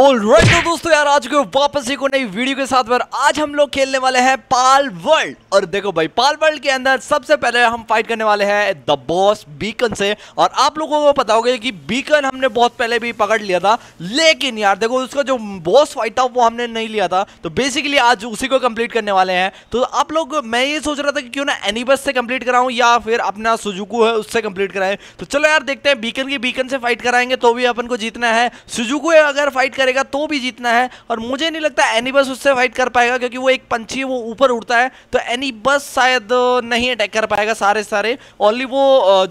alright तो दोस्तों यार आज के वापस एक नई वीडियो के साथ पर आज हम लोग खेलने वाले हैं पाल वर्ल्ड और देखो भाई पाल वर्ल्ड के अंदर सबसे पहले हम फाइट करने वाले हैं द बॉस बीकन से और आप लोगों को पता होगा कि बीकन हमने बहुत पहले भी पकड़ लिया था लेकिन यार देखो उसका जो बॉस फाइट था वो हमने नहीं लिया था तो बेसिकली आज उसी को कंप्लीट करने वाले हैं तो आप लोग मैं ये सोच रहा था कि क्यों ना एनिबस से कंप्लीट कराऊँ या फिर अपना सुजुकू है उससे कंप्लीट कराएं तो चलो यार देखते हैं बीकन की बीकन से फाइट कराएंगे तो भी अपन को जीतना है सुजुकू अगर फाइट करेगा तो भी जीतना है और मुझे नहीं लगता एनीबस उससे फाइट कर पाएगा क्योंकि वो एक पंछी वो ऊपर उड़ता है तो एनीबस शायद नहीं अटैक कर पाएगा सारे सारे ओनली वो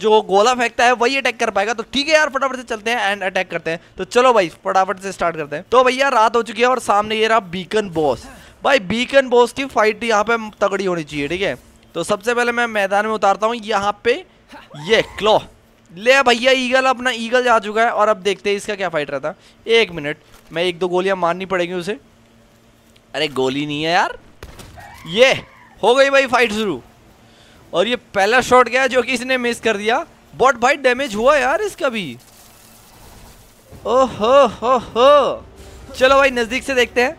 जो गोला फेंकता है वही अटैक कर पाएगा तो ठीक है यार फटाफट से चलते हैं एंड अटैक करते हैं तो चलो भाई फटाफट से स्टार्ट करते हैं तो भैया रात हो चुकी है और सामने ये रहा बीकन बॉस भाई बीकन बॉस की फाइट यहाँ पे तगड़ी होनी चाहिए ठीक है तो सबसे पहले मैं मैदान में उतारता हूँ यहाँ पे ये क्लॉ ले भैया ईगल अपना ईगल जा चुका है और अब देखते हैं इसका क्या फाइट रहा था एक मिनट मैं एक दो गोलियां मारनी पड़ेगी उसे अरे गोली नहीं है यार ये हो गई भाई फाइट शुरू और ये पहला शॉट गया जो कि इसने मिस कर दिया बॉट भाई डैमेज हुआ यार इसका भी ओह हो हो चलो भाई नज़दीक से देखते हैं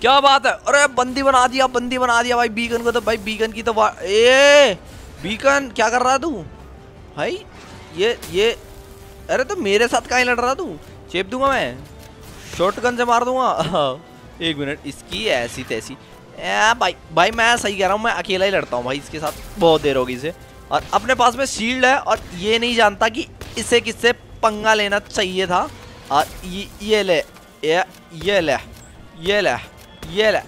क्या बात है अरे बंदी बना दिया बंदी बना दिया भाई बीकन को तो भाई बीकन की तो ए बीकन क्या कर रहा तू भाई ये ये अरे तो मेरे साथ कहा लड़ रहा तू चेप दूंगा मैं शॉर्ट गन से मार दूंगा एक मिनट इसकी ऐसी तैसी ए, भाई भाई मैं सही कह रहा हूँ मैं अकेला ही लड़ता हूँ भाई इसके साथ बहुत देर होगी इसे और अपने पास में शील्ड है और ये नहीं जानता कि इसे किससे पंगा लेना चाहिए था और ये ये ले ये ये ले ये ले ये ले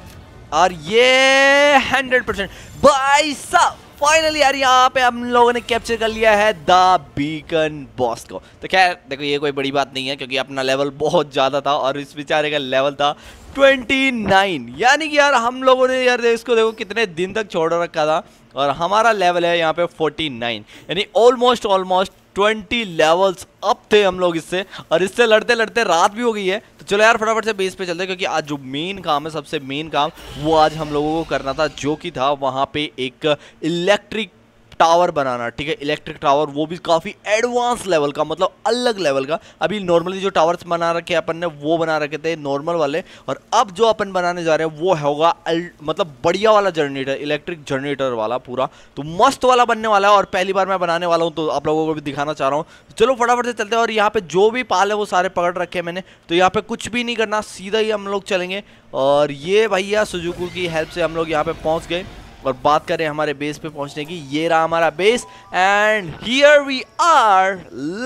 और ये हंड्रेड परसेंट भाई साहब फाइनली यार यहाँ पे हम लोगों ने कैप्चर कर लिया है द बीकन बॉस को तो खैर देखो ये कोई बड़ी बात नहीं है क्योंकि अपना लेवल बहुत ज़्यादा था और इस बेचारे का लेवल था 29 यानी कि यार हम लोगों ने यार इसको देखो कितने दिन तक छोड़ रखा था और हमारा लेवल है यहाँ पे 49 यानी almost almost twenty levels up थे हम लोग इससे और इससे लड़ते लड़ते रात भी हो गई है तो चलो यार फटाफट से बेस पे चलते हैं क्योंकि आज जो मेन काम है सबसे मेन काम वो आज हम लोगों को करना था जो कि था वहाँ पे एक इलेक्ट्रिक टावर बनाना ठीक है इलेक्ट्रिक टावर वो भी काफ़ी एडवांस लेवल का मतलब अलग लेवल का अभी नॉर्मली जो टावर्स बना रखे अपन ने वो बना रखे थे नॉर्मल वाले और अब जो अपन बनाने जा रहे हैं वो होगा मतलब बढ़िया वाला जनरेटर इलेक्ट्रिक जनरेटर वाला पूरा तो मस्त वाला बनने वाला है और पहली बार मैं बनाने वाला हूँ तो आप लोगों को भी दिखाना चाह रहा हूँ चलो फटाफट से चलते हैं और यहाँ पे जो भी पाल है वो सारे पकड़ रखे हैं मैंने तो यहाँ पर कुछ भी नहीं करना सीधा ही हम लोग चलेंगे और ये भैया सुजुकू की हेल्प से हम लोग यहाँ पे पहुँच गए और बात करें हमारे बेस पे पहुंचने की ये रहा हमारा base and here we are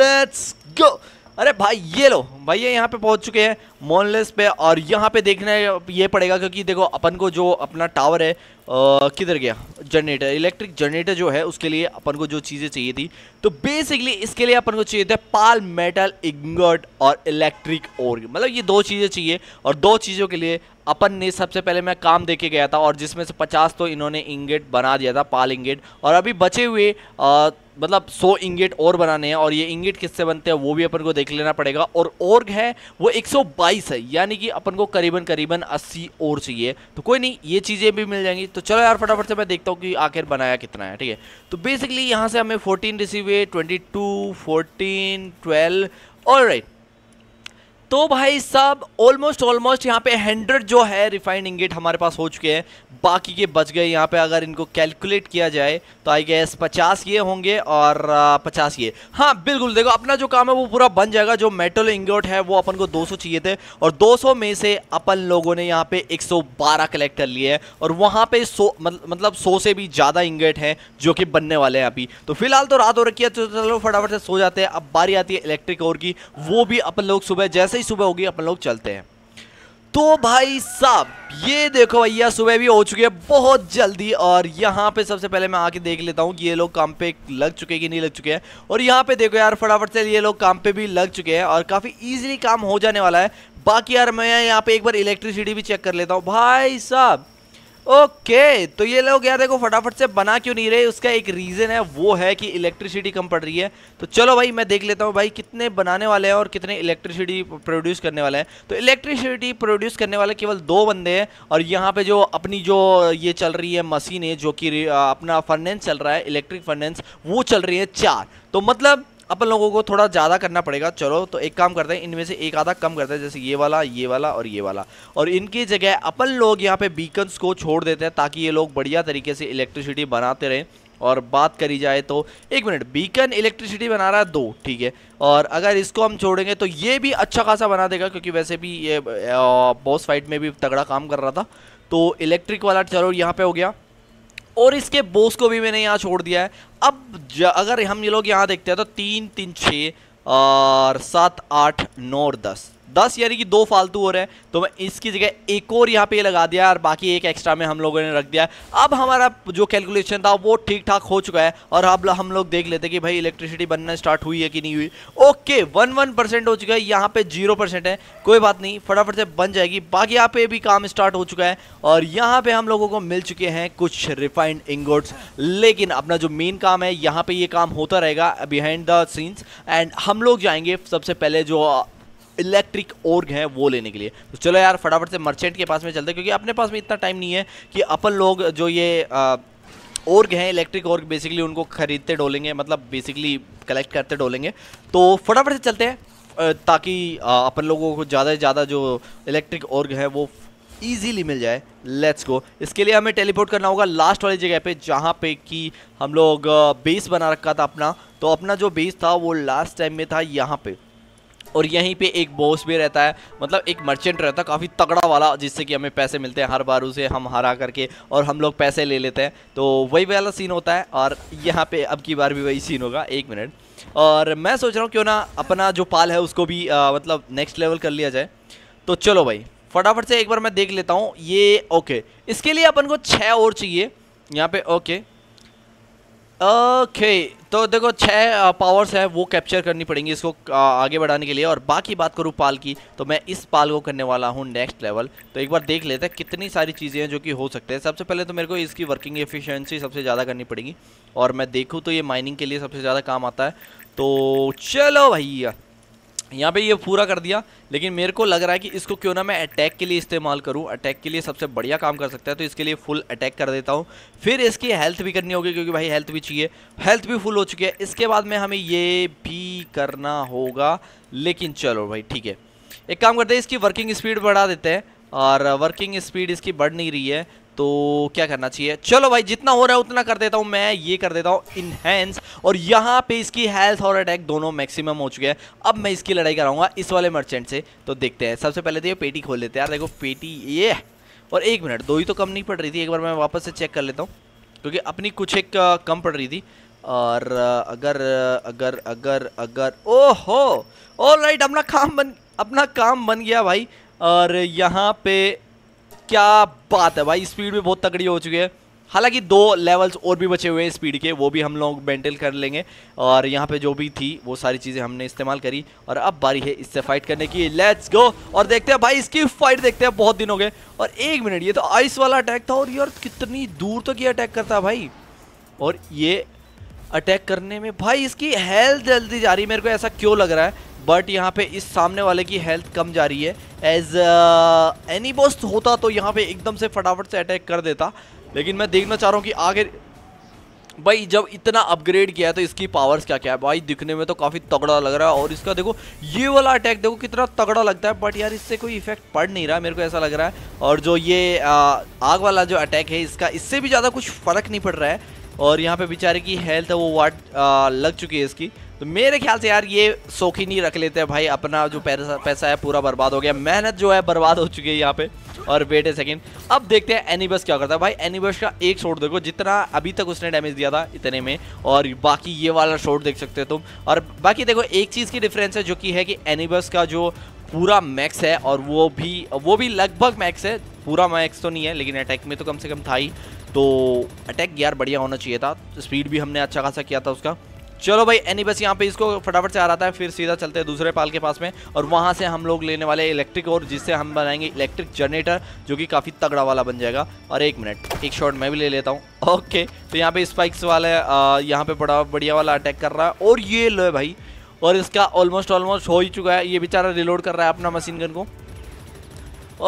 let's go अरे भाई ये लो भाई ये यहाँ पे पहुंच चुके हैं मोनलेस पे और यहाँ पे देखना ये पड़ेगा क्योंकि देखो अपन को जो अपना टावर है किधर गया जनरेटर इलेक्ट्रिक जनरेटर जो है उसके लिए अपन को जो चीज़ें चाहिए थी तो बेसिकली इसके लिए अपन को चाहिए था पाल मेटल इंगट और इलेक्ट्रिक और मतलब ये दो चीज़ें चाहिए और दो चीज़ों के लिए अपन ने सबसे पहले मैं काम देके गया था और जिसमें से 50 तो इन्होंने इंगेट बना दिया था पाल इंगेट और अभी बचे हुए मतलब 100 इंगेट और बनाने हैं और ये इंगेट किससे बनते हैं वो भी अपन को देख लेना पड़ेगा और ओर्ग है वो 122 है यानी कि अपन को करीबन करीबन 80 और चाहिए तो कोई नहीं ये चीज़ें भी मिल जाएंगी तो चलो यार फटाफट से मैं देखता हूँ कि आखिर बनाया कितना है ठीक है तो बेसिकली यहाँ से हमें फोर्टीन रिसीव हुए ट्वेंटी टू फोर्टीन ट्वेल्व और राइट तो भाई साहब ऑलमोस्ट ऑलमोस्ट यहाँ पे हंड्रेड जो है रिफाइंड इंगेट हमारे पास हो चुके हैं बाकी के बच गए यहाँ पे अगर इनको कैलकुलेट किया जाए तो आई गेस पचास ये होंगे और पचास ये हाँ बिल्कुल देखो अपना जो काम है वो पूरा बन जाएगा जो मेटल इंगेट है वो अपन को सौ चाहिए थे और सौ में से अपन लोगों ने यहाँ पे बारह कलेक्ट कर लिए है और वहाँ पे सो मतलब सौ से भी ज़्यादा इंगेट हैं जो कि बनने वाले हैं अभी तो फिलहाल तो रात हो रखी है तो चलो फटाफट से सो जाते हैं अब बारी आती है इलेक्ट्रिक और की वो भी अपन लोग सुबह जैसे ही सुबह होगी अपन लोग चलते हैं तो भाई साहब ये देखो भैया सुबह भी हो चुकी है बहुत जल्दी और यहाँ पे सबसे पहले मैं आके देख लेता हूँ कि ये लोग काम पे लग चुके कि नहीं लग चुके हैं और यहाँ पे देखो यार फटाफट से ये लोग काम पे भी लग चुके हैं और काफ़ी इजीली काम हो जाने वाला है बाकी यार मैं यहाँ पे एक बार इलेक्ट्रिसिटी भी चेक कर लेता हूँ भाई साहब ओके तो ये लोग यार देखो फटाफट से बना क्यों नहीं रहे उसका एक रीज़न है वो है कि इलेक्ट्रिसिटी कम पड़ रही है तो चलो भाई मैं देख लेता हूँ भाई कितने बनाने वाले हैं और कितने इलेक्ट्रिसिटी प्रोड्यूस करने वाले हैं तो इलेक्ट्रिसिटी प्रोड्यूस करने वाले केवल दो बंदे हैं और यहाँ पे जो अपनी जो ये चल रही है मशीन है जो कि अपना फर्नेंस चल रहा है इलेक्ट्रिक फर्नेंस वो चल रही है चार तो मतलब अपन लोगों को थोड़ा ज़्यादा करना पड़ेगा चलो तो एक काम करते हैं इनमें से एक आधा कम करते हैं जैसे ये वाला ये वाला और ये वाला और इनकी जगह अपन लोग यहाँ पे बीकन्स को छोड़ देते हैं ताकि ये लोग बढ़िया तरीके से इलेक्ट्रिसिटी बनाते रहें और बात करी जाए तो एक मिनट बीकन इलेक्ट्रिसिटी बना रहा है दो ठीक है और अगर इसको हम छोड़ेंगे तो ये भी अच्छा खासा बना देगा क्योंकि वैसे भी ये बॉस फाइट में भी तगड़ा काम कर रहा था तो इलेक्ट्रिक वाला चलो यहाँ पर हो गया और इसके बोस को भी मैंने यहाँ छोड़ दिया है अब अगर हम ये लोग यहाँ देखते हैं तो तीन तीन छः और सात आठ नौ और दस दस यानी कि दो फालतू हो रहे हैं तो मैं इसकी जगह एक और यहाँ पे लगा दिया और बाकी एक एक्स्ट्रा में हम लोगों ने रख दिया अब हमारा जो कैलकुलेशन था वो ठीक ठाक हो चुका है और अब हम लोग देख लेते हैं कि भाई इलेक्ट्रिसिटी बनना स्टार्ट हुई है कि नहीं हुई ओके वन वन परसेंट हो चुका है यहाँ पे जीरो परसेंट है कोई बात नहीं फटाफट से बन जाएगी बाकी यहाँ पे भी काम स्टार्ट हो चुका है और यहाँ पे हम लोगों को मिल चुके हैं कुछ रिफाइंड इंगोट्स लेकिन अपना जो मेन काम है यहाँ पे ये काम होता रहेगा बिहाइंड द सीन्स एंड हम लोग जाएंगे सबसे पहले जो इलेक्ट्रिक ओर्ग है वो लेने के लिए तो चलो यार फटाफट से मर्चेंट के पास में चलते हैं क्योंकि अपने पास में इतना टाइम नहीं है कि अपन लोग जो ये ओर्ग हैं इलेक्ट्रिक ओर्ग बेसिकली उनको खरीदते डोलेंगे मतलब बेसिकली कलेक्ट करते डोलेंगे तो फटाफट से चलते हैं ताकि अपन लोगों को ज़्यादा से ज़्यादा जो इलेक्ट्रिक ओर्ग है वो ईजीली मिल जाए लेट्स गो इसके लिए हमें टेलीपोर्ट करना होगा लास्ट वाली जगह पे जहाँ पे कि हम लोग बेस बना रखा था अपना तो अपना जो बेस था वो लास्ट टाइम में था यहाँ पे और यहीं पे एक बॉस भी रहता है मतलब एक मर्चेंट रहता है काफ़ी तगड़ा वाला जिससे कि हमें पैसे मिलते हैं हर बार उसे हम हरा करके और हम लोग पैसे ले लेते हैं तो वही वाला सीन होता है और यहाँ पे अब की बार भी वही सीन होगा एक मिनट और मैं सोच रहा हूँ क्यों ना अपना जो पाल है उसको भी आ, मतलब नेक्स्ट लेवल कर लिया जाए तो चलो भाई फटाफट से एक बार मैं देख लेता हूँ ये ओके इसके लिए अपन को छः और चाहिए यहाँ पर ओके ओके तो देखो छः पावर्स हैं वो कैप्चर करनी पड़ेंगी इसको आगे बढ़ाने के लिए और बाकी बात करूँ पाल की तो मैं इस पाल को करने वाला हूँ नेक्स्ट लेवल तो एक बार देख लेते हैं कितनी सारी चीज़ें हैं जो कि हो सकते हैं सबसे पहले तो मेरे को इसकी वर्किंग एफिशिएंसी सबसे ज़्यादा करनी पड़ेगी और मैं देखूँ तो ये माइनिंग के लिए सबसे ज़्यादा काम आता है तो चलो भैया यहाँ पे ये पूरा कर दिया लेकिन मेरे को लग रहा है कि इसको क्यों ना मैं अटैक के लिए इस्तेमाल करूँ अटैक के लिए सबसे बढ़िया काम कर सकता है तो इसके लिए फुल अटैक कर देता हूँ फिर इसकी हेल्थ भी करनी होगी क्योंकि भाई हेल्थ भी चाहिए हेल्थ भी फुल हो चुकी है इसके बाद में हमें ये भी करना होगा लेकिन चलो भाई ठीक है एक काम करते हैं इसकी वर्किंग स्पीड बढ़ा देते हैं और वर्किंग स्पीड इसकी बढ़ नहीं रही है तो क्या करना चाहिए चलो भाई जितना हो रहा है उतना कर देता हूँ मैं ये कर देता हूँ इनहेंस और यहाँ पे इसकी हेल्थ और अटैक दोनों मैक्सिमम हो चुके हैं अब मैं इसकी लड़ाई कराऊंगा इस वाले मर्चेंट से तो देखते हैं सबसे पहले तो ये पेटी खोल लेते हैं यार देखो पेटी ये और एक मिनट दो ही तो कम नहीं पड़ रही थी एक बार मैं वापस से चेक कर लेता हूँ क्योंकि अपनी कुछ एक कम पड़ रही थी और अगर अगर अगर अगर ओह ऑल राइट अपना काम बन अपना काम बन गया भाई और यहाँ पे क्या बात है भाई स्पीड भी बहुत तगड़ी हो चुकी है हालांकि दो लेवल्स और भी बचे हुए हैं स्पीड के वो भी हम लोग मेंटेन कर लेंगे और यहाँ पे जो भी थी वो सारी चीज़ें हमने इस्तेमाल करी और अब बारी है इससे फाइट करने की लेट्स गो और देखते हैं भाई इसकी फाइट देखते हैं बहुत दिन हो गए और एक मिनट ये तो आइस वाला अटैक था और यार कितनी दूर तक तो ये अटैक करता भाई और ये अटैक करने में भाई इसकी हेल्थ जल्दी जा रही मेरे को ऐसा क्यों लग रहा है बट यहाँ पे इस सामने वाले की हेल्थ कम जा रही है एज एनी बोस्ट होता तो यहाँ पे एकदम से फटाफट से अटैक कर देता लेकिन मैं देखना चाह रहा हूँ कि आगे भाई जब इतना अपग्रेड किया है तो इसकी पावर्स क्या क्या है भाई दिखने में तो काफ़ी तगड़ा लग रहा है और इसका देखो ये वाला अटैक देखो कितना तगड़ा लगता है बट यार इससे कोई इफेक्ट पड़ नहीं रहा मेरे को ऐसा लग रहा है और जो ये आ, uh, आग वाला जो अटैक है इसका इससे भी ज़्यादा कुछ फर्क नहीं पड़ रहा है और यहाँ पे बेचारे की हेल्थ है वो वाट आ, uh, लग चुकी है इसकी तो मेरे ख्याल से यार ये सोखी नहीं रख लेते भाई अपना जो पैसा पैसा है पूरा बर्बाद हो गया मेहनत जो है बर्बाद हो चुकी है यहाँ पे और वेट ए सेकेंड अब देखते हैं एनीबस क्या करता है भाई एनीबस का एक शॉट देखो जितना अभी तक उसने डैमेज दिया था इतने में और बाकी ये वाला शॉट देख सकते हो तुम और बाकी देखो एक चीज़ की डिफरेंस है जो कि है कि एनीबस का जो पूरा मैक्स है और वो भी वो भी लगभग मैक्स है पूरा मैक्स तो नहीं है लेकिन अटैक में तो कम से कम था ही तो अटैक यार बढ़िया होना चाहिए था स्पीड भी हमने अच्छा खासा किया था उसका चलो भाई एनी बस यहाँ पे इसको फटाफट से आ रहा है फिर सीधा चलते हैं दूसरे पाल के पास में और वहाँ से हम लोग लेने वाले इलेक्ट्रिक और जिससे हम बनाएंगे इलेक्ट्रिक जनरेटर जो कि काफ़ी तगड़ा वाला बन जाएगा और एक मिनट एक शॉट मैं भी ले लेता हूँ ओके तो यहाँ पे स्पाइक्स वाला यहाँ पे बड़ा बढ़िया वाला अटैक कर रहा है और ये लो है भाई और इसका ऑलमोस्ट ऑलमोस्ट हो ही चुका है ये बेचारा रिलोड कर रहा है अपना मशीन गन को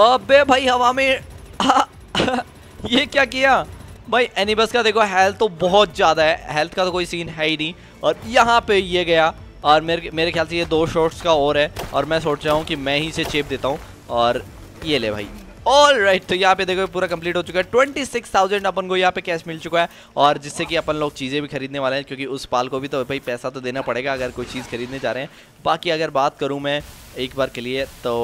अबे भाई हवा में ये क्या किया भाई एनीबस का देखो हेल्थ तो बहुत ज़्यादा है हेल्थ का तो कोई सीन है ही नहीं और यहाँ पे ये गया और मेरे मेरे ख्याल से ये दो शॉट्स का और है और मैं सोच रहा हूँ कि मैं ही इसे चेप देता हूँ और ये ले भाई ऑल राइट right, तो यहाँ पे देखो पूरा कंप्लीट हो चुका है ट्वेंटी सिक्स थाउजेंड अपन को यहाँ पे कैश मिल चुका है और जिससे कि अपन लोग चीज़ें भी खरीदने वाले हैं क्योंकि उस पाल को भी तो भाई पैसा तो देना पड़ेगा अगर कोई चीज़ खरीदने जा रहे हैं बाकी अगर बात करूँ मैं एक बार के लिए तो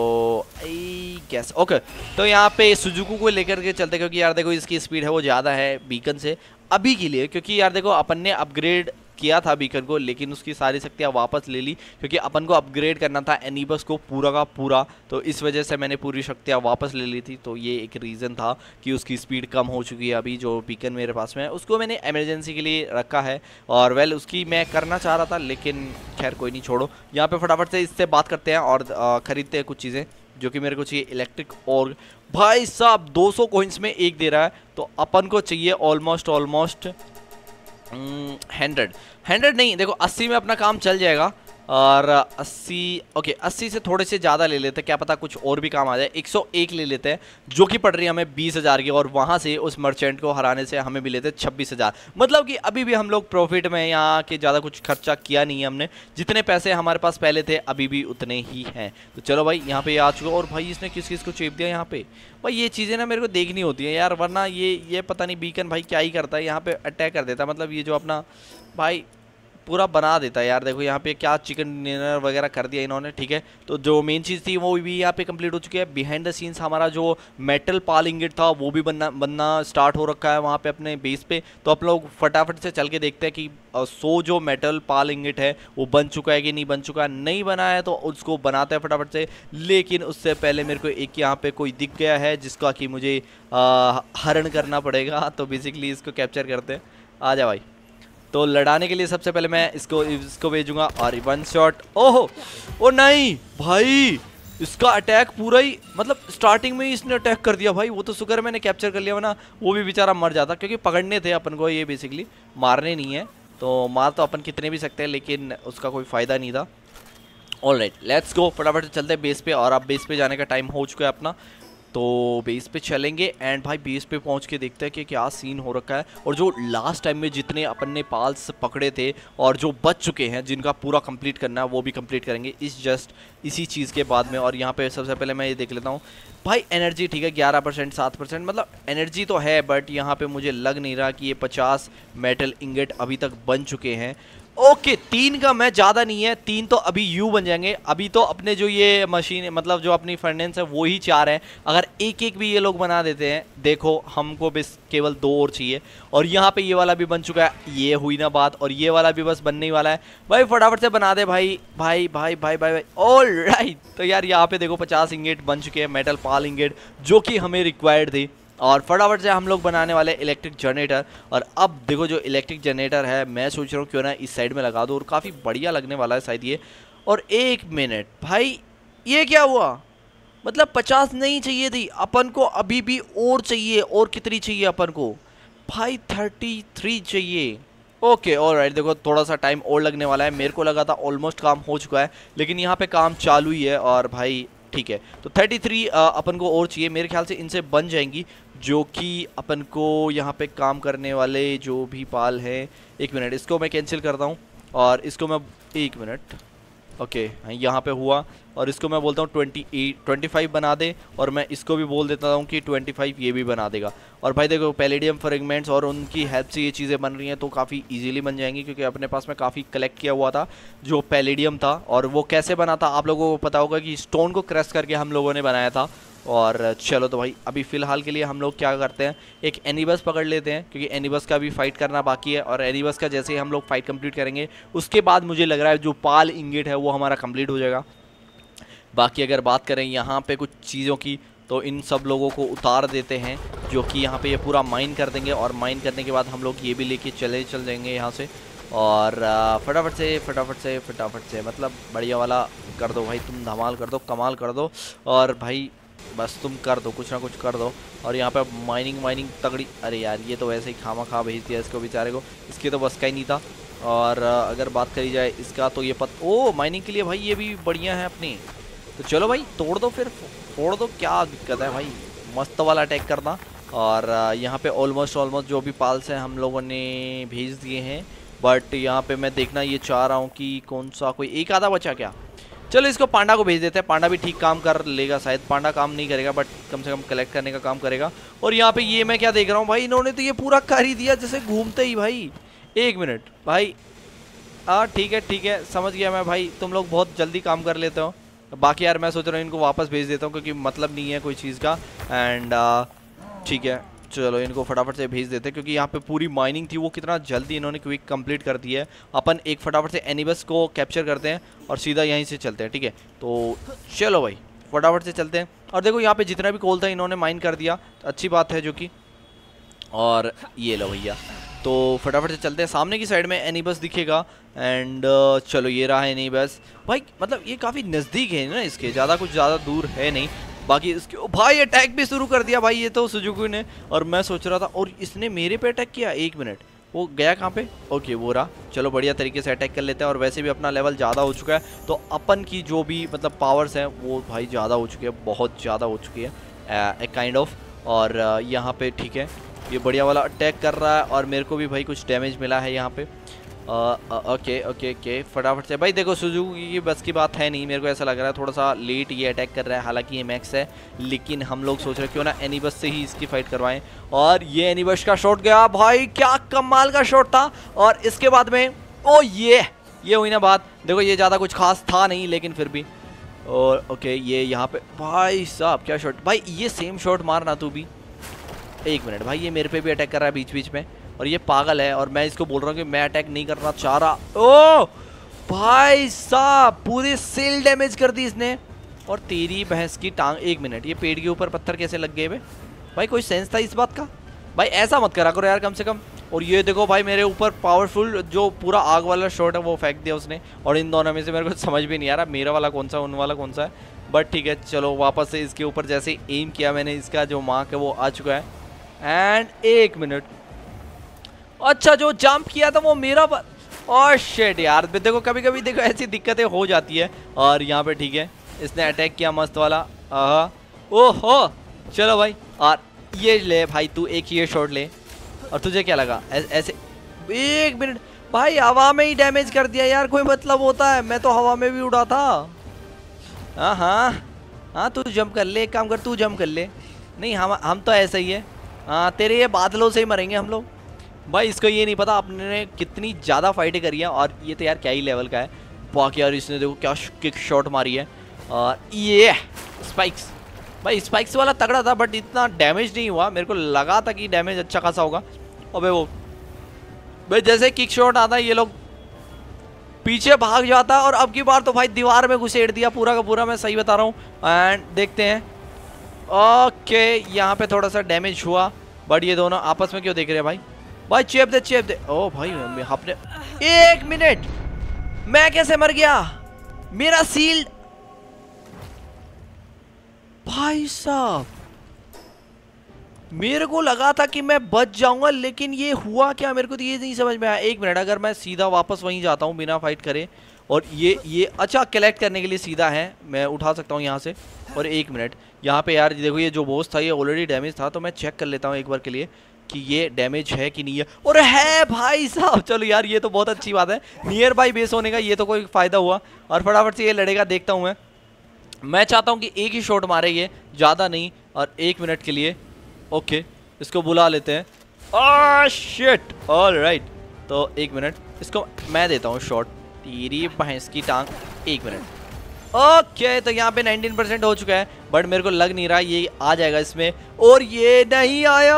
आई गैस ओके तो यहाँ पे सुजुकू को लेकर के चलते क्योंकि यार देखो इसकी स्पीड है वो ज़्यादा है बीकन से अभी के लिए क्योंकि यार देखो अपन ने अपग्रेड किया था बीकन को लेकिन उसकी सारी शक्तियाँ वापस ले ली क्योंकि अपन को अपग्रेड करना था एनीबस को पूरा का पूरा तो इस वजह से मैंने पूरी शक्तियाँ वापस ले ली थी तो ये एक रीज़न था कि उसकी स्पीड कम हो चुकी है अभी जो बीकन मेरे पास में है उसको मैंने एमरजेंसी के लिए रखा है और वेल उसकी मैं करना चाह रहा था लेकिन खैर कोई नहीं छोड़ो यहाँ पर फटाफट से इससे बात करते हैं और ख़रीदते हैं कुछ चीज़ें जो कि मेरे को चाहिए इलेक्ट्रिक और भाई साहब 200 सौ कोइंस में एक दे रहा है तो अपन को चाहिए almost almost hundred hmm, hundred नहीं देखो अस्सी में अपना काम चल जाएगा और अस्सी ओके अस्सी से थोड़े से ज़्यादा ले लेते हैं क्या पता कुछ और भी काम आ जाए 101 ले लेते हैं जो कि पड़ रही है हमें बीस हज़ार की और वहाँ से उस मर्चेंट को हराने से हमें भी लेते छब्बीस हज़ार मतलब कि अभी भी हम लोग प्रॉफिट में यहाँ के ज़्यादा कुछ खर्चा किया नहीं है हमने जितने पैसे हमारे पास पहले थे अभी भी उतने ही हैं तो चलो भाई यहाँ पर आ चुका और भाई इसने किस किस को चेप दिया यहाँ पर भाई ये चीज़ें ना मेरे को देखनी होती है यार वरना ये ये पता नहीं बीकन भाई क्या ही करता है यहाँ पर अटैक कर देता मतलब ये जो अपना भाई पूरा बना देता है यार देखो यहाँ पे क्या चिकन डिनर वगैरह कर दिया इन्होंने ठीक है तो जो मेन चीज़ थी वो भी यहाँ पे कंप्लीट हो चुकी है बिहाइंड द सीन्स हमारा जो मेटल पालिंगेट था वो भी बनना बनना स्टार्ट हो रखा है वहाँ पे अपने बेस पे तो आप लोग फटाफट से चल के देखते हैं कि सो जो मेटल पालिंगेट है वो बन चुका है कि नहीं बन चुका है नहीं बना है तो उसको बनाते हैं फटाफट से लेकिन उससे पहले मेरे को एक यहाँ पर कोई दिख गया है जिसका कि मुझे हरण करना पड़ेगा तो बेसिकली इसको कैप्चर करते हैं आ जा भाई तो लड़ाने के लिए सबसे पहले मैं इसको इसको भेजूंगा और वन शॉट ओहो ओ नहीं भाई इसका अटैक पूरा ही मतलब स्टार्टिंग में ही इसने अटैक कर दिया भाई वो तो शुगर मैंने कैप्चर कर लिया वरना वो भी बेचारा मर जाता क्योंकि पकड़ने थे अपन को ये बेसिकली मारने नहीं है तो मार तो अपन कितने भी सकते हैं लेकिन उसका कोई फ़ायदा नहीं था ऑल राइट लेट्स गो फटाफट चलते हैं बेस पे और अब बेस पे जाने का टाइम हो चुका है अपना तो बेस पे चलेंगे एंड भाई बेस पे पहुंच के देखते हैं कि क्या सीन हो रखा है और जो लास्ट टाइम में जितने अपन ने पाल्स पकड़े थे और जो बच चुके हैं जिनका पूरा कंप्लीट करना है वो भी कंप्लीट करेंगे इस जस्ट इसी चीज़ के बाद में और यहाँ पे सबसे पहले मैं ये देख लेता हूँ भाई एनर्जी ठीक है ग्यारह परसेंट सात परसेंट मतलब एनर्जी तो है बट यहाँ पे मुझे लग नहीं रहा कि ये पचास मेटल इंगेट अभी तक बन चुके हैं ओके तीन का मैं ज़्यादा नहीं है तीन तो अभी यू बन जाएंगे अभी तो अपने जो ये मशीन मतलब जो अपनी फर्नेंस है वो ही चार हैं अगर एक एक भी ये लोग बना देते हैं देखो हमको बस केवल दो और चाहिए और यहाँ पे ये वाला भी बन चुका है ये हुई ना बात और ये वाला भी बस बनने ही वाला है भाई फटाफट से बना दे भाई भाई भाई भाई भाई भाई ऑल राइट तो यार यहाँ पे देखो पचास इंगेट बन चुके हैं मेटल पाल इंगेट जो कि हमें रिक्वायर्ड थी और फटाफट से हम लोग बनाने वाले इलेक्ट्रिक जनरेटर और अब देखो जो इलेक्ट्रिक जनरेटर है मैं सोच रहा हूँ क्यों ना इस साइड में लगा दो और काफ़ी बढ़िया लगने वाला है शायद ये और एक मिनट भाई ये क्या हुआ मतलब पचास नहीं चाहिए थी अपन को अभी भी और चाहिए और कितनी चाहिए अपन को भाई थर्टी थ्री चाहिए ओके और राइट देखो थोड़ा सा टाइम और लगने वाला है मेरे को लगा था ऑलमोस्ट काम हो चुका है लेकिन यहाँ पे काम चालू ही है और भाई ठीक है तो 33 अपन को और चाहिए मेरे ख्याल से इनसे बन जाएंगी जो कि अपन को यहाँ पे काम करने वाले जो भी पाल हैं एक मिनट इसको मैं कैंसिल करता हूँ और इसको मैं एक मिनट ओके हाँ, यहाँ पे हुआ और इसको मैं बोलता हूँ ट्वेंटी ट्वेंटी फाइव बना दे और मैं इसको भी बोल देता हूँ कि ट्वेंटी फाइव ये भी बना देगा और भाई देखो पैलेडियम फ्रेगमेंट्स और उनकी हेल्प से ये चीज़ें बन रही हैं तो काफ़ी इजीली बन जाएंगी क्योंकि अपने पास में काफ़ी कलेक्ट किया हुआ था जो पैलेडियम था और वो कैसे बना था आप लोगों को पता होगा कि स्टोन को क्रश करके हम लोगों ने बनाया था और चलो तो भाई अभी फ़िलहाल के लिए हम लोग क्या करते हैं एक एनीबस पकड़ लेते हैं क्योंकि एनीबस का भी फाइट करना बाकी है और एनीबस का जैसे ही हम लोग फाइट कंप्लीट करेंगे उसके बाद मुझे लग रहा है जो पाल इंगेट है वो हमारा कंप्लीट हो जाएगा बाकी अगर बात करें यहाँ पे कुछ चीज़ों की तो इन सब लोगों को उतार देते हैं जो कि यहाँ पर ये यह पूरा माइन कर देंगे और माइन करने के बाद हम लोग ये भी ले चले चल जाएंगे यहाँ से और फटाफट से फटाफट से फटाफट से मतलब बढ़िया वाला कर दो भाई तुम धमाल कर दो कमाल कर दो और भाई बस तुम कर दो कुछ ना कुछ कर दो और यहाँ पे माइनिंग माइनिंग तगड़ी अरे यार ये तो वैसे ही खामा खा भेज दिया इसको बेचारे को इसके तो बस का ही नहीं था और अगर बात करी जाए इसका तो ये पत ओ माइनिंग के लिए भाई ये भी बढ़िया है अपनी तो चलो भाई तोड़ दो फिर फोड़ दो क्या दिक्कत है भाई मस्त वाला अटैक करना और यहाँ पे ऑलमोस्ट ऑलमोस्ट जो भी पाल्स हैं हम लोगों ने भेज दिए हैं बट यहाँ पे मैं देखना ये चाह रहा हूँ कि कौन सा कोई एक आधा बचा क्या चलो इसको पांडा को भेज देते हैं पांडा भी ठीक काम कर लेगा शायद पांडा काम नहीं करेगा बट कम से कम कलेक्ट करने का काम करेगा और यहाँ पे ये मैं क्या देख रहा हूँ भाई इन्होंने तो ये पूरा कर ही दिया जैसे घूमते ही भाई एक मिनट भाई हाँ ठीक है ठीक है समझ गया मैं भाई तुम लोग बहुत जल्दी काम कर लेते हो बाकी यार मैं सोच रहा हूँ इनको वापस भेज देता हूँ क्योंकि मतलब नहीं है कोई चीज़ का एंड ठीक है चलो इनको फटाफट से भेज देते हैं क्योंकि यहाँ पे पूरी माइनिंग थी वो कितना जल्दी इन्होंने क्विक कंप्लीट कर दी है अपन एक फटाफट से एनिबस को कैप्चर करते हैं और सीधा यहीं से चलते हैं ठीक है तो चलो भाई फटाफट से चलते हैं और देखो यहाँ पे जितना भी कोल था इन्होंने माइन कर दिया तो अच्छी बात है जो कि और ये लो भैया तो फटाफट से चलते हैं सामने की साइड में एनी बस दिखेगा एंड चलो ये रहा एनी बस भाई मतलब ये काफ़ी नज़दीक है ना इसके ज़्यादा कुछ ज़्यादा दूर है नहीं बाकी इसके भाई अटैक भी शुरू कर दिया भाई ये तो सुजुकु ने और मैं सोच रहा था और इसने मेरे पे अटैक किया एक मिनट वो गया कहाँ पे ओके वो रहा चलो बढ़िया तरीके से अटैक कर लेते हैं और वैसे भी अपना लेवल ज़्यादा हो चुका है तो अपन की जो भी मतलब पावर्स हैं वो भाई ज़्यादा हो चुकी है बहुत ज़्यादा हो चुकी है ए काइंड ऑफ और यहाँ पे ठीक है ये बढ़िया वाला अटैक कर रहा है और मेरे को भी भाई कुछ डैमेज मिला है यहाँ पर ओके ओके ओके फटाफट से भाई देखो सुजुकी की बस की बात है नहीं मेरे को ऐसा लग रहा है थोड़ा सा लेट ये अटैक कर रहा है हालांकि ये मैक्स है लेकिन हम लोग सोच रहे क्यों ना एनीबस से ही इसकी फाइट करवाएं और ये एनीबस का शॉट गया भाई क्या कमाल का शॉट था और इसके बाद में ओ ये ये हुई ना बात देखो ये ज़्यादा कुछ खास था नहीं लेकिन फिर भी और ओके ये यहाँ पे भाई साहब क्या शॉट भाई ये सेम शॉट मारना तू भी एक मिनट भाई ये मेरे पे भी अटैक कर रहा है बीच बीच में और ये पागल है और मैं इसको बोल रहा हूँ कि मैं अटैक नहीं करना चाह रहा ओ भाई साहब पूरी सेल डैमेज कर दी इसने और तेरी भैंस की टांग एक मिनट ये पेड़ के ऊपर पत्थर कैसे लग गए भाई भाई कोई सेंस था इस बात का भाई ऐसा मत करा करो यार कम से कम और ये देखो भाई मेरे ऊपर पावरफुल जो पूरा आग वाला शॉट है वो फेंक दिया उसने और इन दोनों में से मेरे को समझ भी नहीं आ रहा मेरा वाला कौन सा उन वाला कौन सा है बट ठीक है चलो वापस से इसके ऊपर जैसे एम किया मैंने इसका जो मार्क है वो आ चुका है एंड एक मिनट अच्छा जो जंप किया था वो मेरा पर... और शेड यार देखो कभी कभी देखो ऐसी दिक्कतें हो जाती है और यहाँ पे ठीक है इसने अटैक किया मस्त वाला ओह चलो भाई और ये ले भाई तू एक ये शॉट ले और तुझे क्या लगा ऐ, ऐसे एक मिनट भाई हवा में ही डैमेज कर दिया यार कोई मतलब होता है मैं तो हवा में भी उड़ा था हाँ हाँ हाँ तू जंप कर ले एक काम कर तू जंप कर ले नहीं हम हम तो ऐसा ही है हाँ तेरे ये बादलों से ही मरेंगे हम लोग भाई इसको ये नहीं पता आपने कितनी ज़्यादा फाइटें करी हैं और ये तो यार क्या ही लेवल का है बाकी यार इसने देखो क्या किक शॉट मारी है और ये स्पाइक्स भाई स्पाइक्स वाला तगड़ा था बट इतना डैमेज नहीं हुआ मेरे को लगा था कि डैमेज अच्छा खासा होगा और भाई वो भाई जैसे किक शॉट आता है ये लोग पीछे भाग जाता है और अब की बार तो भाई दीवार में घुसेड़ दिया पूरा का पूरा मैं सही बता रहा हूँ एंड देखते हैं ओके यहाँ पे थोड़ा सा डैमेज हुआ बट ये दोनों आपस में क्यों देख रहे हैं भाई भाई चेप दे चेप दे ओ भाई आपने एक मिनट मैं कैसे मर गया मेरा सील्ड भाई साहब मेरे को लगा था कि मैं बच जाऊंगा लेकिन ये हुआ क्या मेरे को तो ये नहीं समझ में आया एक मिनट अगर मैं सीधा वापस वहीं जाता हूँ बिना फाइट करे और ये ये अच्छा कलेक्ट करने के लिए सीधा है मैं उठा सकता हूँ यहाँ से और एक मिनट यहाँ पे यार देखो ये जो बोस था ये ऑलरेडी डैमेज था तो मैं चेक कर लेता हूँ एक बार के लिए कि ये डैमेज है कि नहीं है और है भाई साहब चलो यार ये तो बहुत अच्छी बात है नियर बाई बेस होने का ये तो कोई फ़ायदा हुआ और फटाफट से ये लड़ेगा देखता हूँ मैं मैं चाहता हूँ कि एक ही शॉट मारे ये ज़्यादा नहीं और एक मिनट के लिए ओके इसको बुला लेते हैं आ, शिट ऑल राइट तो एक मिनट इसको मैं देता हूँ शॉट तेरी भैंस की टांग एक मिनट ओके तो यहाँ पे 19 परसेंट हो चुका है बट मेरे को लग नहीं रहा ये आ जाएगा इसमें और ये नहीं आया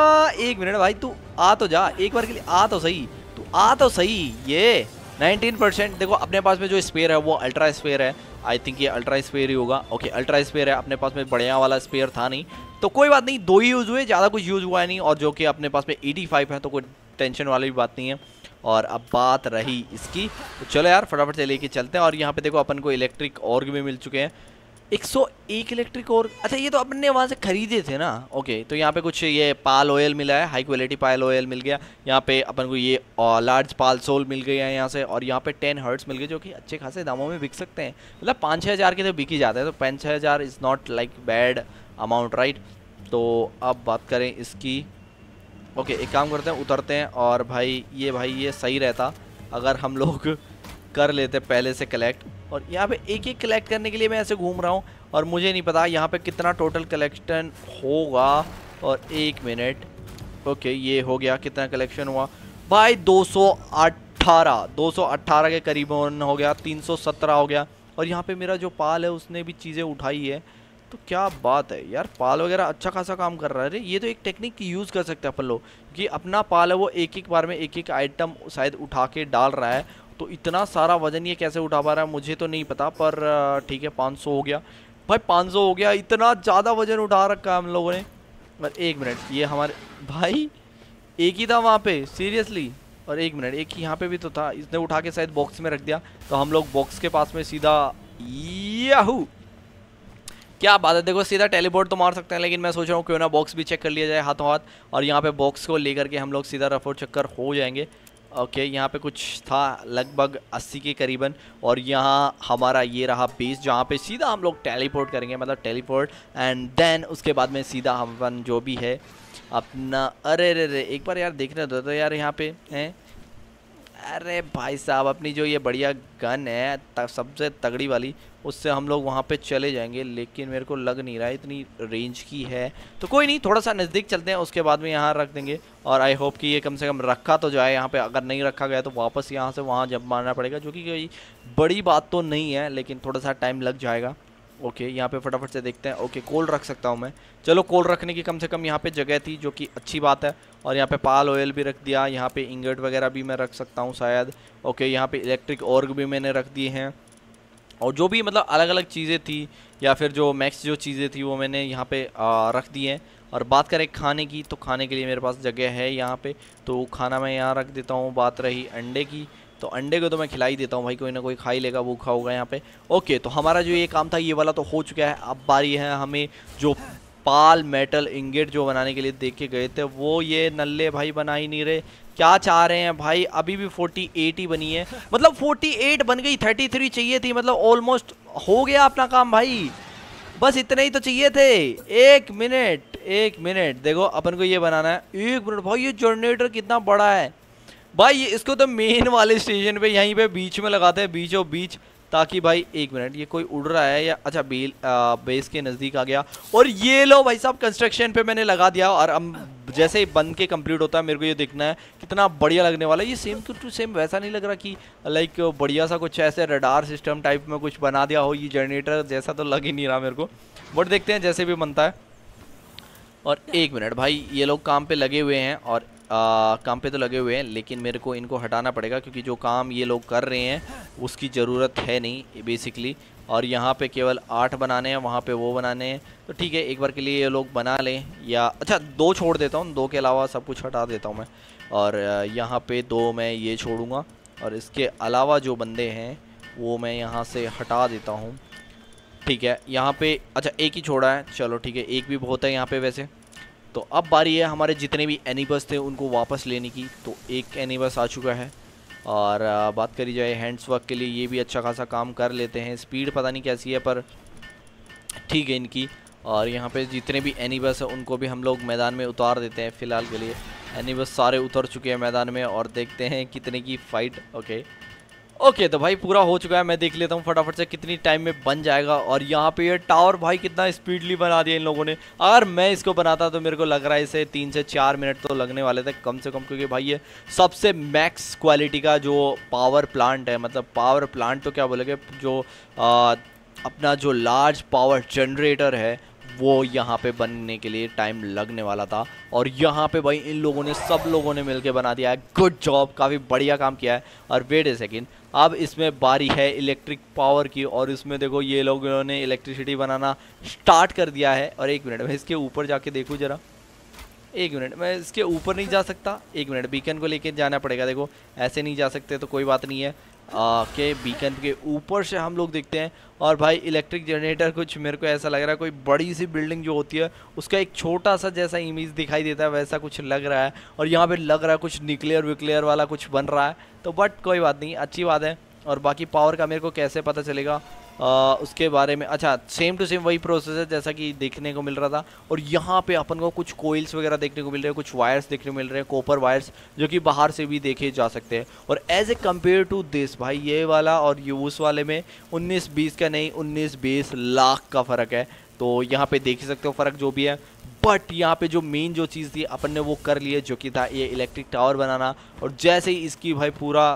एक मिनट भाई तू आ तो जा एक बार के लिए आ तो सही तू आ तो सही ये 19 परसेंट देखो अपने पास में जो स्पेयर है वो अल्ट्रा स्पेयर है आई थिंक ये अल्ट्रा स्पेयर ही होगा ओके अल्ट्रा स्पेयर है अपने पास में बढ़िया वाला स्पेयर था नहीं तो कोई बात नहीं दो ही यूज़ हुए ज़्यादा कुछ यूज़ हुआ नहीं और जो कि अपने पास में 85 है तो कोई टेंशन वाली बात नहीं है और अब बात रही इसकी तो चलो यार फटाफट से लेके चलते हैं और यहाँ पे देखो अपन को इलेक्ट्रिक ऑर्ग भी मिल चुके हैं 101 इलेक्ट्रिक और अच्छा ये तो अपन ने वहाँ से ख़रीदे थे ना ओके तो यहाँ पे कुछ ये पाल ऑयल मिला है हाई क्वालिटी पाल ऑयल मिल गया यहाँ पे अपन को ये लार्ज पाल सोल मिल गया है यहाँ से और यहाँ पे 10 हर्ट्स मिल गए जो कि अच्छे खासे दामों में बिक सकते हैं मतलब पाँच छः हज़ार के तो बिक ही जाते हैं तो पाँच छः हज़ार is not like bad amount right तो अब बात करें इसकी ओके एक काम करते हैं उतरते हैं और भाई ये भाई ये सही रहता अगर हम लोग कर लेते पहले से कलेक्ट और यहाँ पे एक एक कलेक्ट करने के लिए मैं ऐसे घूम रहा हूँ और मुझे नहीं पता यहाँ पे कितना टोटल कलेक्शन होगा और एक मिनट ओके ये हो गया कितना कलेक्शन हुआ भाई 218 218 के करीब हो गया 317 हो गया और यहाँ पे मेरा जो पाल है उसने भी चीज़ें उठाई है तो क्या बात है यार पाल वगैरह अच्छा खासा काम कर रहा है अरे ये तो एक टेक्निक यूज़ कर सकते हैं अपन लोग कि अपना पाल है वो एक एक बार में एक एक आइटम शायद उठा के डाल रहा है तो इतना सारा वजन ये कैसे उठा पा रहा है मुझे तो नहीं पता पर ठीक है पाँच हो गया भाई पाँच हो गया इतना ज़्यादा वजन उठा रखा है हम लोगों ने और एक मिनट ये हमारे भाई एक ही था वहाँ पे सीरियसली और एक मिनट एक ही यहाँ पे भी तो था इसने उठा के शायद बॉक्स में रख दिया तो हम लोग बॉक्स के पास में सीधा याहू क्या बात है देखो सीधा टेलीबोर्ड तो मार सकते हैं लेकिन मैं सोच रहा हूँ क्यों ना बॉक्स भी चेक कर लिया जाए हाथों हाथ और यहाँ पे बॉक्स को लेकर के हम लोग सीधा रफोर चक्कर हो जाएंगे ओके यहाँ पे कुछ था लगभग 80 के करीबन और यहाँ हमारा ये रहा बेस जहाँ पे सीधा हम लोग टेलीपोर्ट करेंगे मतलब टेलीपोर्ट एंड देन उसके बाद में सीधा हम जो भी है अपना अरे अरे अरे एक बार यार देखने दो तो यार यहाँ पे हैं अरे भाई साहब अपनी जो ये बढ़िया गन है सबसे तगड़ी वाली उससे हम लोग वहाँ पे चले जाएंगे लेकिन मेरे को लग नहीं रहा है इतनी रेंज की है तो कोई नहीं थोड़ा सा नज़दीक चलते हैं उसके बाद में यहाँ रख देंगे और आई होप कि ये कम से कम रखा तो जाए यहाँ पे अगर नहीं रखा गया तो वापस यहाँ से वहाँ जब मारना पड़ेगा जो कि कोई बड़ी बात तो नहीं है लेकिन थोड़ा सा टाइम लग जाएगा ओके यहाँ पे फटाफट से देखते हैं ओके कोल रख सकता हूँ मैं चलो कोल रखने की कम से कम यहाँ पे जगह थी जो कि अच्छी बात है और यहाँ पे पाल ऑयल भी रख दिया यहाँ पे इंगट वगैरह भी मैं रख सकता हूँ शायद ओके यहाँ पे इलेक्ट्रिक ऑर्ग भी मैंने रख दिए हैं और जो भी मतलब अलग अलग चीज़ें थी या फिर जो मैक्स जो चीज़ें थी वो मैंने यहाँ पर रख दी हैं और बात करें खाने की तो खाने के लिए मेरे पास जगह है यहाँ पर तो खाना मैं यहाँ रख देता हूँ बात रही अंडे की तो अंडे को तो मैं खिला ही देता हूँ भाई कोई ना कोई खा ही लेगा भूखा होगा यहाँ पे ओके तो हमारा जो ये काम था ये वाला तो हो चुका है अब बारी है हमें जो पाल मेटल इंगेट जो बनाने के लिए देख के गए थे वो ये नल्ले भाई बना ही नहीं रहे क्या चाह रहे हैं भाई अभी भी 48 ही बनी है मतलब 48 बन गई 33 चाहिए थी मतलब ऑलमोस्ट हो गया अपना काम भाई बस इतने ही तो चाहिए थे एक मिनट एक मिनट देखो अपन को ये बनाना है एक मिनट भाई ये जनरेटर कितना बड़ा है भाई इसको तो मेन वाले स्टेशन पे यहीं पे बीच में लगाते हैं बीच और बीच ताकि भाई एक मिनट ये कोई उड़ रहा है या अच्छा बेल आ, बेस के नज़दीक आ गया और ये लो भाई साहब कंस्ट्रक्शन पे मैंने लगा दिया और हम जैसे ही बन के कंप्लीट होता है मेरे को ये देखना है कितना बढ़िया लगने वाला है ये सेम टू टू सेम वैसा नहीं लग रहा कि लाइक बढ़िया सा कुछ ऐसे रडार सिस्टम टाइप में कुछ बना दिया हो ये जनरेटर जैसा तो लग ही नहीं रहा मेरे को बट देखते हैं जैसे भी बनता है और एक मिनट भाई ये लोग काम पे लगे हुए हैं और आ, काम पे तो लगे हुए हैं लेकिन मेरे को इनको हटाना पड़ेगा क्योंकि जो काम ये लोग कर रहे हैं उसकी ज़रूरत है नहीं बेसिकली और यहाँ पे केवल आठ बनाने हैं वहाँ पे वो बनाने हैं तो ठीक है एक बार के लिए ये लोग बना लें या अच्छा दो छोड़ देता हूँ दो के अलावा सब कुछ हटा देता हूँ मैं और यहाँ पर दो मैं ये छोड़ूँगा और इसके अलावा जो बंदे हैं वो मैं यहाँ से हटा देता हूँ ठीक है यहाँ पे अच्छा एक ही छोड़ा है चलो ठीक है एक भी बहुत है यहाँ पे वैसे तो अब बारी है हमारे जितने भी एनीबस थे उनको वापस लेने की तो एक एनीबस आ चुका है और बात करी जाए हैंड्स वर्क के लिए ये भी अच्छा खासा काम कर लेते हैं स्पीड पता नहीं कैसी है पर ठीक है इनकी और यहाँ पे जितने भी एनीबस हैं उनको भी हम लोग मैदान में उतार देते हैं फ़िलहाल के लिए एनीबस सारे उतर चुके हैं मैदान में और देखते हैं कितने की फ़ाइट ओके ओके तो भाई पूरा हो चुका है मैं देख लेता हूँ फटाफट से कितनी टाइम में बन जाएगा और यहाँ पे ये टावर भाई कितना स्पीडली बना दिया इन लोगों ने अगर मैं इसको बनाता तो मेरे को लग रहा है इसे तीन से चार मिनट तो लगने वाले थे कम से कम क्योंकि भाई ये सबसे मैक्स क्वालिटी का जो पावर प्लांट है मतलब पावर प्लांट तो क्या बोलेंगे जो आ, अपना जो लार्ज पावर जनरेटर है वो यहाँ पे बनने के लिए टाइम लगने वाला था और यहाँ पे भाई इन लोगों ने सब लोगों ने मिलके बना दिया है गुड जॉब काफ़ी बढ़िया काम किया है और वेट ए सेकेंड अब इसमें बारी है इलेक्ट्रिक पावर की और इसमें देखो ये लोग इन्होंने इलेक्ट्रिसिटी बनाना स्टार्ट कर दिया है और एक मिनट मैं इसके ऊपर जाके देखूँ ज़रा एक मिनट मैं इसके ऊपर नहीं जा सकता एक मिनट बीकन को लेकर जाना पड़ेगा देखो ऐसे नहीं जा सकते तो कोई बात नहीं है के बीकन के ऊपर से हम लोग देखते हैं और भाई इलेक्ट्रिक जनरेटर कुछ मेरे को ऐसा लग रहा है कोई बड़ी सी बिल्डिंग जो होती है उसका एक छोटा सा जैसा इमेज दिखाई देता है वैसा कुछ लग रहा है और यहाँ पे लग रहा है कुछ न्यूक्लियर विक्लियर वाला कुछ बन रहा है तो बट कोई बात नहीं अच्छी बात है और बाकी पावर का मेरे को कैसे पता चलेगा आ, उसके बारे में अच्छा सेम टू सेम वही प्रोसेस है जैसा कि देखने को मिल रहा था और यहाँ पे अपन को कुछ कोयल्स वगैरह देखने को मिल रहे हैं कुछ वायर्स देखने को मिल रहे हैं कॉपर वायर्स जो कि बाहर से भी देखे जा सकते हैं और as a compare to this भाई ये वाला और यूस वाले में उन्नीस बीस का नहीं उन्नीस बीस लाख का फ़र्क है तो यहाँ पे देख ही सकते हो फ़र्क जो भी है बट यहाँ पे जो मेन जो चीज़ थी अपन ने वो कर लिए जो कि था ये इलेक्ट्रिक टावर बनाना और जैसे ही इसकी भाई पूरा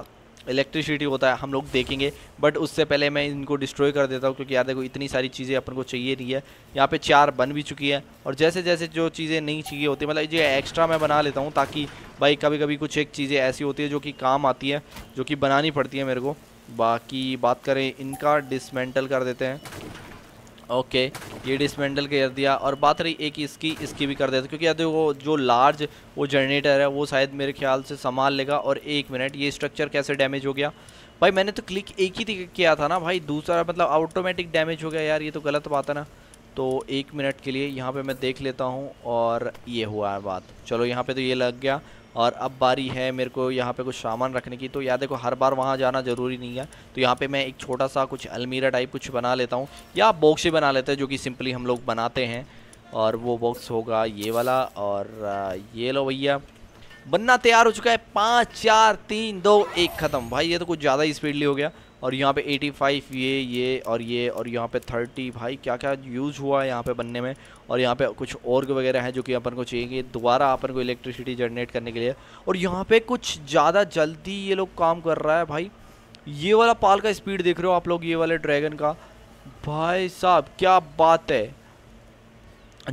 इलेक्ट्रिसिटी होता है हम लोग देखेंगे बट उससे पहले मैं इनको डिस्ट्रॉय कर देता हूँ क्योंकि यार देखो इतनी सारी चीज़ें अपन को चाहिए नहीं है यहाँ पे चार बन भी चुकी है और जैसे जैसे जो चीज़ें नहीं चाहिए होती मतलब ये एक्स्ट्रा मैं बना लेता हूँ ताकि भाई कभी कभी कुछ एक चीज़ें ऐसी होती है जो कि काम आती है जो कि बनानी पड़ती है मेरे को बाकी बात करें इनका डिसमेंटल कर देते हैं ओके ये डिसमेंडल कर दिया और बात रही एक इसकी इसकी भी कर देते क्योंकि यार वो जो लार्ज वो जनरेटर है वो शायद मेरे ख्याल से संभाल लेगा और एक मिनट ये स्ट्रक्चर कैसे डैमेज हो गया भाई मैंने तो क्लिक एक ही किया था ना भाई दूसरा मतलब ऑटोमेटिक डैमेज हो गया यार ये तो गलत बात है ना तो एक मिनट के लिए यहाँ पे मैं देख लेता हूँ और ये हुआ है बात चलो यहाँ पे तो ये लग गया और अब बारी है मेरे को यहाँ पे कुछ सामान रखने की तो याद देखो हर बार वहाँ जाना ज़रूरी नहीं है तो यहाँ पे मैं एक छोटा सा कुछ अलमीरा टाइप कुछ बना लेता हूँ या बॉक्स ही बना लेते हैं जो कि सिंपली हम लोग बनाते हैं और वो बॉक्स होगा ये वाला और ये लो भैया बनना तैयार हो चुका है पाँच चार तीन दो एक ख़त्म भाई ये तो कुछ ज़्यादा ही स्पीडली हो गया और यहाँ पे 85 ये ये और ये और यहाँ पे 30 भाई क्या क्या यूज़ हुआ है यहाँ पे बनने में और यहाँ पे कुछ और वगैरह हैं जो कि अपन को चाहिए दोबारा अपन को इलेक्ट्रिसिटी जनरेट करने के लिए और यहाँ पे कुछ ज़्यादा जल्दी ये लोग काम कर रहा है भाई ये वाला पाल का स्पीड देख रहे हो आप लोग ये वाले ड्रैगन का भाई साहब क्या बात है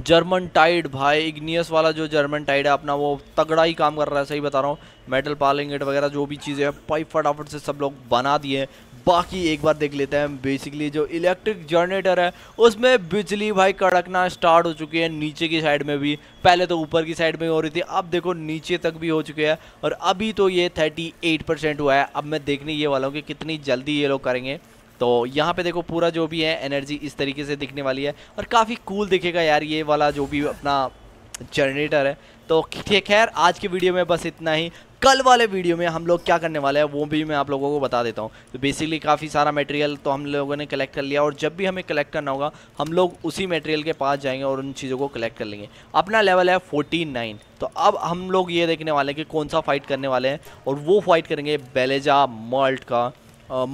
जर्मन टाइड भाई इग्नियस वाला जो जर्मन टाइड है अपना वो तगड़ा ही काम कर रहा है सही बता रहा हूँ मेटल पालिंगेट वगैरह जो भी चीज़ें हैं भाई फटाफट से सब लोग बना दिए बाकी एक बार देख लेते हैं बेसिकली जो इलेक्ट्रिक जनरेटर है उसमें बिजली भाई कड़कना स्टार्ट हो चुकी है नीचे की साइड में भी पहले तो ऊपर की साइड में हो रही थी अब देखो नीचे तक भी हो चुके हैं और अभी तो ये 38 परसेंट हुआ है अब मैं देखने ये वाला हूँ कि कितनी जल्दी ये लोग करेंगे तो यहाँ पे देखो पूरा जो भी है एनर्जी इस तरीके से दिखने वाली है और काफ़ी कूल दिखेगा यार ये वाला जो भी अपना जनरेटर है तो ठीक खैर आज की वीडियो में बस इतना ही कल वाले वीडियो में हम लोग क्या करने वाले हैं वो भी मैं आप लोगों को बता देता हूँ तो बेसिकली काफ़ी सारा मटेरियल तो हम लोगों ने कलेक्ट कर लिया और जब भी हमें कलेक्ट करना होगा हम लोग उसी मटेरियल के पास जाएंगे और उन चीज़ों को कलेक्ट कर लेंगे अपना लेवल है फोर्टी नाइन तो अब हम लोग ये देखने वाले हैं कि कौन सा फाइट करने वाले हैं और वो फाइट करेंगे बेलेजा मल्ट का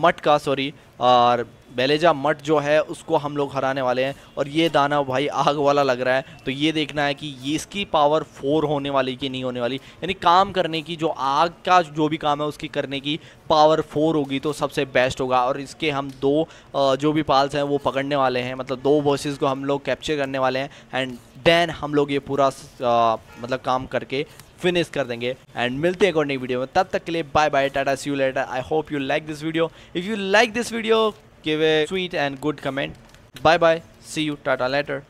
मट का सॉरी और बैलेजा मठ जो है उसको हम लोग हराने वाले हैं और ये दाना भाई आग वाला लग रहा है तो ये देखना है कि ये इसकी पावर फोर होने वाली कि नहीं होने वाली यानी काम करने की जो आग का जो भी काम है उसकी करने की पावर फोर होगी तो सबसे बेस्ट होगा और इसके हम दो जो भी पाल्स हैं वो पकड़ने वाले हैं मतलब दो बॉसेस को हम लोग कैप्चर करने वाले हैं एंड देन हम लोग ये पूरा मतलब काम करके फिनिश कर देंगे एंड मिलते हैं एक और नई वीडियो में तब तक के लिए bye bye tata see you later I hope you like this video if you like this video give a sweet and good comment bye bye see you tata later